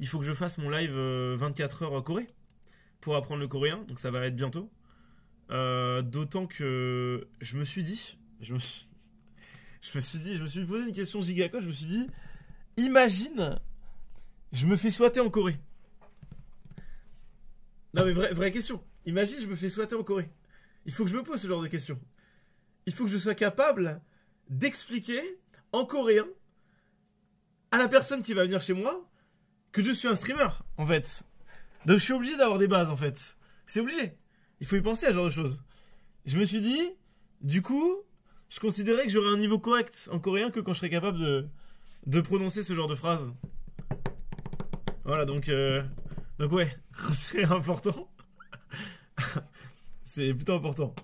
il faut que je fasse mon live 24 euh, heures euh, Corée pour apprendre le coréen, donc ça va être bientôt. Euh, d'autant que je me suis dit, je me suis, je me suis dit, je me suis posé une question gigaco, je me suis dit, imagine, je me fais souhaiter en Corée. Non mais vraie, vraie question. Imagine, je me fais souhaiter en Corée. Il faut que je me pose ce genre de questions. Il faut que je sois capable d'expliquer en coréen à la personne qui va venir chez moi que je suis un streamer, en fait. Donc je suis obligé d'avoir des bases, en fait. C'est obligé. Il faut y penser à ce genre de choses. Je me suis dit, du coup, je considérais que j'aurais un niveau correct en coréen que quand je serais capable de, prononcer ce genre de phrase. Voilà, donc, euh, donc ouais, c'est important. c'est plutôt important.